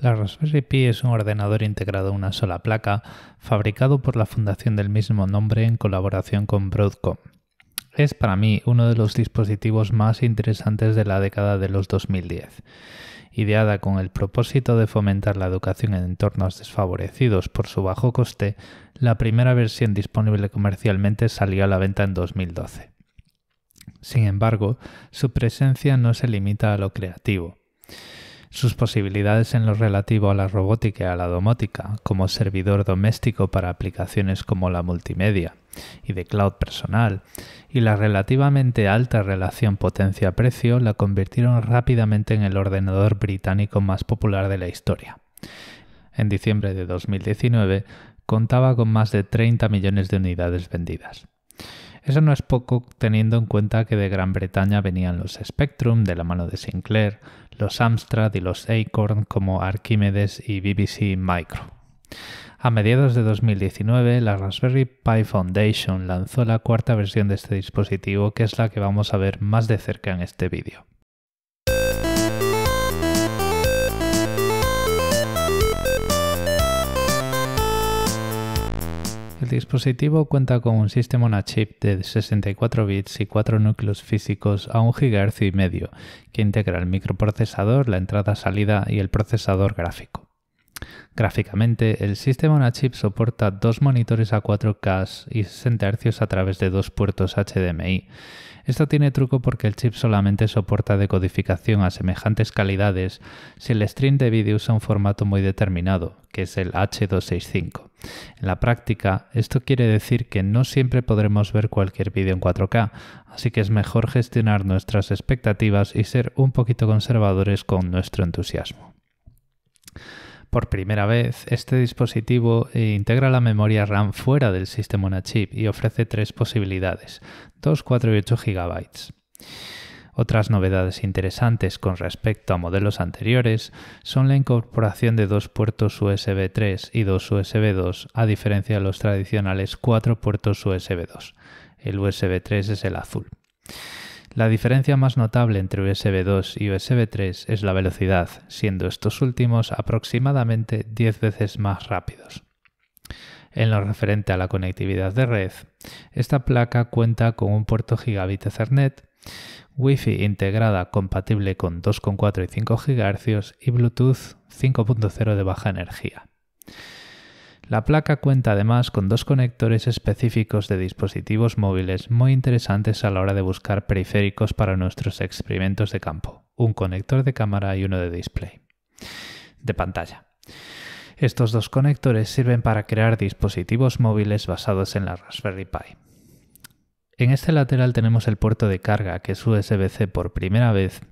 La Raspberry Pi es un ordenador integrado a una sola placa, fabricado por la fundación del mismo nombre en colaboración con Broadcom. Es para mí uno de los dispositivos más interesantes de la década de los 2010. Ideada con el propósito de fomentar la educación en entornos desfavorecidos por su bajo coste, la primera versión disponible comercialmente salió a la venta en 2012. Sin embargo, su presencia no se limita a lo creativo. Sus posibilidades en lo relativo a la robótica y a la domótica, como servidor doméstico para aplicaciones como la multimedia y de cloud personal, y la relativamente alta relación potencia-precio la convirtieron rápidamente en el ordenador británico más popular de la historia. En diciembre de 2019 contaba con más de 30 millones de unidades vendidas. Eso no es poco teniendo en cuenta que de Gran Bretaña venían los Spectrum de la mano de Sinclair, los Amstrad y los Acorn como Archimedes y BBC Micro. A mediados de 2019, la Raspberry Pi Foundation lanzó la cuarta versión de este dispositivo, que es la que vamos a ver más de cerca en este vídeo. El dispositivo cuenta con un sistema on chip de 64 bits y 4 núcleos físicos a 1 GHz y medio, que integra el microprocesador, la entrada-salida y el procesador gráfico. Gráficamente, el sistema on chip soporta dos monitores a 4K y 60 Hz a través de dos puertos HDMI esto tiene truco porque el chip solamente soporta decodificación a semejantes calidades si el stream de vídeo usa un formato muy determinado, que es el H265. En la práctica, esto quiere decir que no siempre podremos ver cualquier vídeo en 4K, así que es mejor gestionar nuestras expectativas y ser un poquito conservadores con nuestro entusiasmo. Por primera vez, este dispositivo eh, integra la memoria RAM fuera del sistema on chip y ofrece tres posibilidades, 2, 4 y 8 GB. Otras novedades interesantes con respecto a modelos anteriores son la incorporación de dos puertos USB 3 y dos USB 2, a diferencia de los tradicionales cuatro puertos USB 2. El USB 3 es el azul. La diferencia más notable entre USB 2 y USB 3 es la velocidad, siendo estos últimos aproximadamente 10 veces más rápidos. En lo referente a la conectividad de red, esta placa cuenta con un puerto gigabit Ethernet, Wi-Fi integrada compatible con 2,4 y 5 GHz y Bluetooth 5.0 de baja energía. La placa cuenta además con dos conectores específicos de dispositivos móviles muy interesantes a la hora de buscar periféricos para nuestros experimentos de campo, un conector de cámara y uno de display, de pantalla. Estos dos conectores sirven para crear dispositivos móviles basados en la Raspberry Pi. En este lateral tenemos el puerto de carga, que es USB-C por primera vez,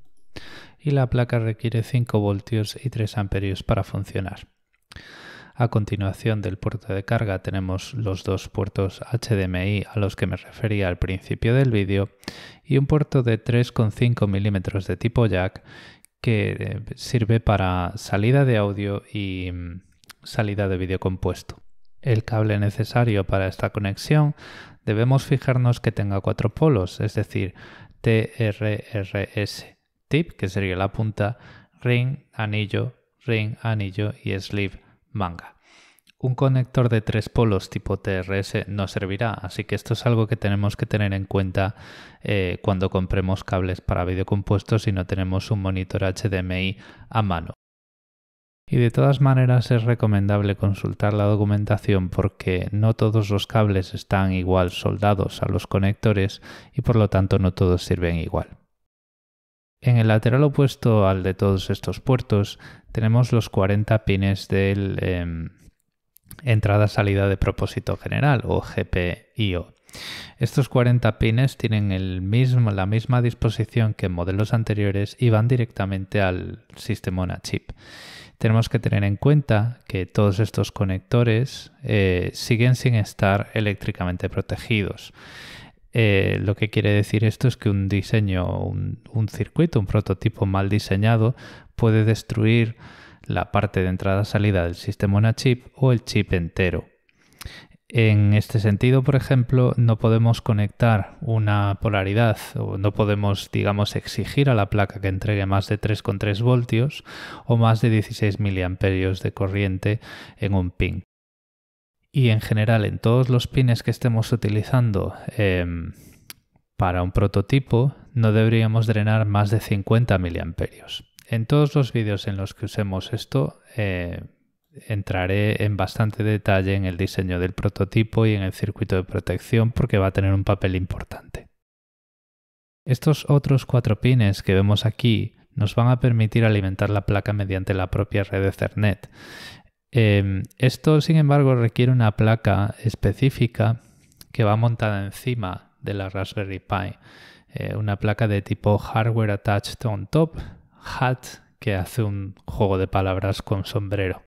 y la placa requiere 5 voltios y 3 amperios para funcionar. A continuación del puerto de carga tenemos los dos puertos HDMI a los que me refería al principio del vídeo y un puerto de 3,5 milímetros de tipo jack que eh, sirve para salida de audio y mm, salida de vídeo compuesto. El cable necesario para esta conexión debemos fijarnos que tenga cuatro polos, es decir, TRRS, tip, que sería la punta, ring, anillo, ring, anillo y sleeve manga. Un conector de tres polos tipo TRS no servirá, así que esto es algo que tenemos que tener en cuenta eh, cuando compremos cables para videocompuestos compuesto si no tenemos un monitor HDMI a mano. Y de todas maneras es recomendable consultar la documentación porque no todos los cables están igual soldados a los conectores y por lo tanto no todos sirven igual. En el lateral opuesto al de todos estos puertos tenemos los 40 pines del em, entrada-salida de propósito general o GPIO. Estos 40 pines tienen la misma disposición que en modelos anteriores y van directamente al sistema on chip. Tenemos que tener en cuenta que todos estos conectores eh, siguen sin estar eléctricamente protegidos. Eh, lo que quiere decir esto es que un diseño, un, circuito, un prototipo mal diseñado puede destruir la parte de entrada-salida del sistema una chip o el chip entero. En este sentido, por ejemplo, no podemos conectar una polaridad o no podemos, digamos, exigir a la placa que entregue más de 3,3 voltios o más de 16 mA de corriente en un pin y en general en todos los pines que estemos utilizando em, para un prototipo no deberíamos drenar más de 50 miliamperios. En todos los vídeos en los que usemos esto eh, entraré en bastante detalle en el diseño del prototipo y en el circuito de protección porque va a tener un papel importante. Estos otros cuatro pines que vemos aquí nos van a permitir alimentar la placa mediante la propia red Ethernet. Em, esto, sin embargo, requiere una placa específica que va montada encima de la Raspberry Pi. Eh, una placa de tipo hardware attached on top, hat, que hace un juego de palabras con sombrero.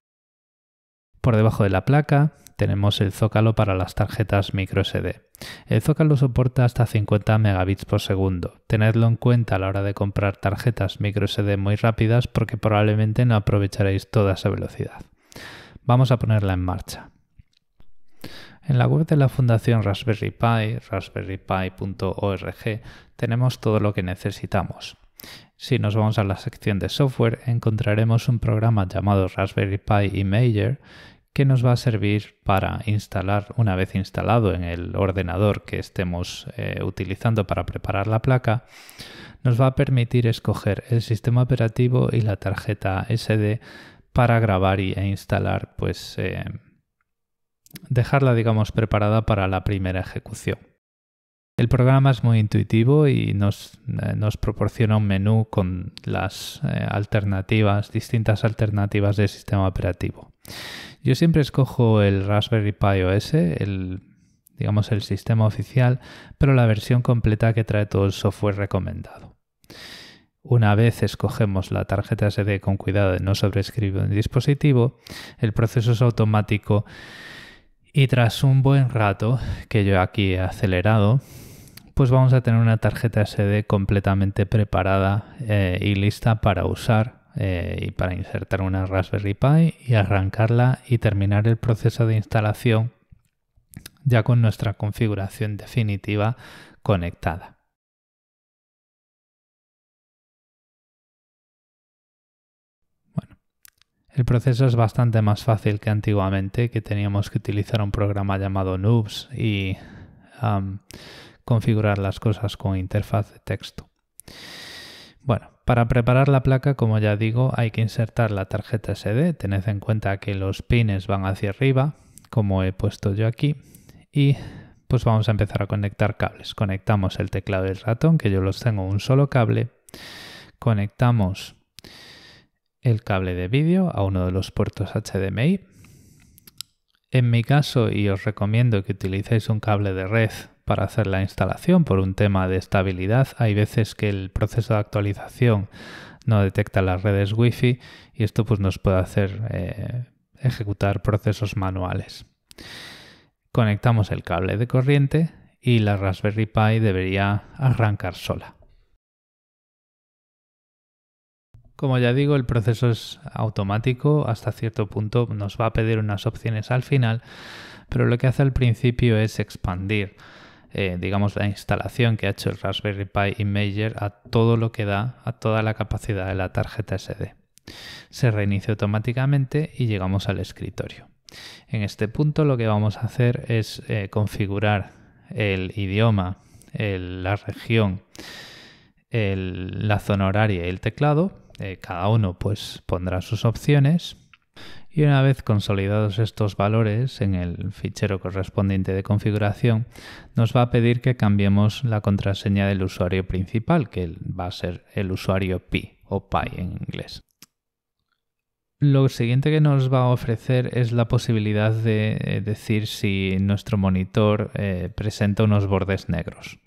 Por debajo de la placa tenemos el zócalo para las tarjetas microSD. El zócalo soporta hasta 50 megabits por segundo. Tenedlo en cuenta a la hora de comprar tarjetas microSD muy rápidas porque probablemente no aprovecharéis toda esa velocidad. Vamos a ponerla en marcha. En la web de la Fundación Raspberry Pi, raspberrypi.org, tenemos todo lo que necesitamos. Si nos vamos a la sección de software, encontraremos un programa llamado Raspberry Pi Imager que nos va a servir para instalar, una vez instalado en el ordenador que estemos eh, utilizando para preparar la placa, nos va a permitir escoger el sistema operativo y la tarjeta SD para grabar y, e instalar, pues eh, dejarla, digamos, preparada para la primera ejecución. El programa es muy intuitivo y nos, eh, proporciona un menú con las eh, alternativas, distintas alternativas del sistema operativo. Yo siempre escojo el Raspberry Pi OS, el, digamos el sistema oficial, pero la versión completa que trae todo el software recomendado. Una vez escogemos la tarjeta SD con cuidado de no sobreescribir el dispositivo, el proceso es automático y tras un buen rato, que yo aquí he acelerado, pues vamos a tener una tarjeta SD completamente preparada eh, y lista para usar eh, y para insertar una Raspberry Pi y arrancarla y terminar el proceso de instalación ya con nuestra configuración definitiva conectada. El proceso es bastante más fácil que antiguamente, que teníamos que utilizar un programa llamado Noobs y configurar las cosas con interfaz de texto. Bueno, para preparar la placa, como ya digo, hay que insertar la tarjeta SD. Tened en cuenta que los pines van hacia arriba, como he puesto yo aquí, y pues vamos a empezar a conectar cables. Conectamos el teclado y el ratón, que yo los tengo un solo cable. Conectamos el cable de vídeo a uno de los puertos HDMI. En mi caso, y os recomiendo que utilicéis un cable de red para hacer la instalación por un tema de estabilidad, hay veces que el proceso de actualización no detecta las redes Wi-Fi y esto pues, nos puede hacer eh, ejecutar procesos manuales. Conectamos el cable de corriente y la Raspberry Pi debería arrancar sola. Como ya digo, el proceso es automático, hasta cierto punto nos va a pedir unas opciones al final, pero lo que hace al principio es expandir, eh, digamos, la instalación que ha hecho el Raspberry Pi Imager a todo lo que da, a toda la capacidad de la tarjeta SD. Se reinicia automáticamente y llegamos al escritorio. En este punto lo que vamos a hacer es eh, configurar el idioma, la región, la zona horaria y el teclado eh, cada uno pues pondrá sus opciones y una vez consolidados estos valores en el fichero correspondiente de configuración, nos va a pedir que cambiemos la contraseña del usuario principal, que va a ser el usuario pi o pi en inglés. Lo siguiente que nos va a ofrecer es la posibilidad de eh, decir si nuestro monitor eh, presenta unos bordes negros.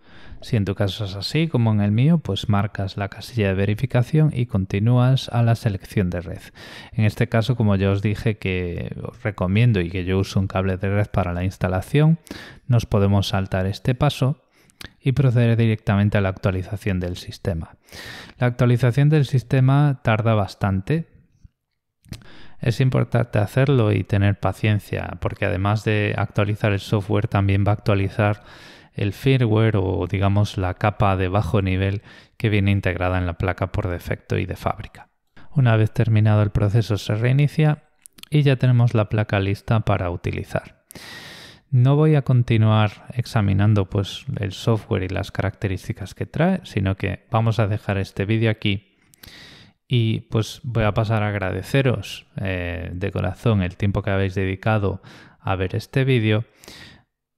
Si en tu caso es así, como en el mío, pues marcas la casilla de verificación y continúas a la selección de red. En este caso, como ya os dije que os recomiendo y que yo uso un cable de red para la instalación, nos podemos saltar este paso y proceder directamente a la actualización del sistema. La actualización del sistema tarda bastante. Es importante hacerlo y tener paciencia porque además de actualizar el software también va a actualizar el firmware o digamos la capa de bajo nivel que viene integrada en la placa por defecto y de fábrica. Una vez terminado el proceso se reinicia y ya tenemos la placa lista para utilizar. No voy a continuar examinando pues, el software y las características que trae, sino que vamos a dejar este vídeo aquí y pues voy a pasar a agradeceros eh, de corazón el tiempo que habéis dedicado a ver este vídeo.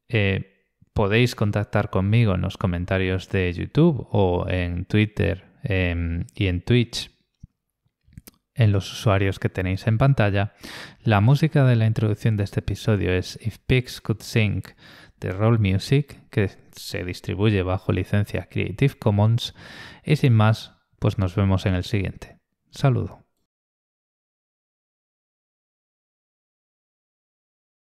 Eh, podéis contactar conmigo en los comentarios de YouTube o en Twitter em, y en Twitch en los usuarios que tenéis en pantalla. La música de la introducción de este episodio es If Pigs Could Sing de Roll Music, que se distribuye bajo licencia Creative Commons. Y sin más, pues nos vemos en el siguiente. Saludo.